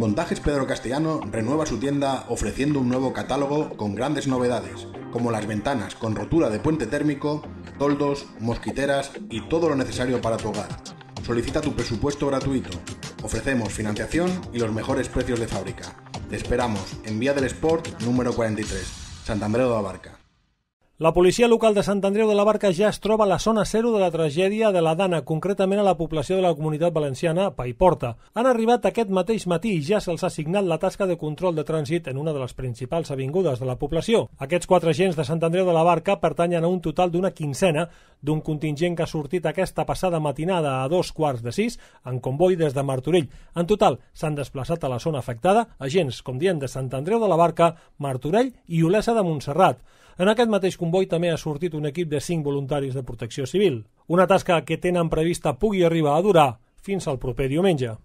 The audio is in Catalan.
Montajes Pedro Castellano renueva su tienda ofreciendo un nuevo catálogo con grandes novedades, como las ventanas con rotura de puente térmico, toldos, mosquiteras y todo lo necesario para tu hogar. Solicita tu presupuesto gratuito. Ofrecemos financiación y los mejores precios de fábrica. Te esperamos en Vía del Sport número 43, Santander de Abarca. La policia local de Sant Andreu de la Barca ja es troba a la zona zero de la tragèdia de la Dana, concretament a la població de la comunitat valenciana Paiporta. Han arribat aquest mateix matí i ja se'ls ha signat la tasca de control de trànsit en una de les principals avingudes de la població. Aquests quatre agents de Sant Andreu de la Barca pertanyen a un total d'una quincena d'un contingent que ha sortit aquesta passada matinada a dos quarts de sis en comboi des de Martorell. En total, s'han desplaçat a la zona afectada agents, com diem, de Sant Andreu de la Barca, Martorell i Olesa de Montserrat. En aquest mateix comboi també ha sortit un equip de 5 voluntaris de protecció civil, una tasca que tenen prevista pugui arribar a durar fins al proper diumenge.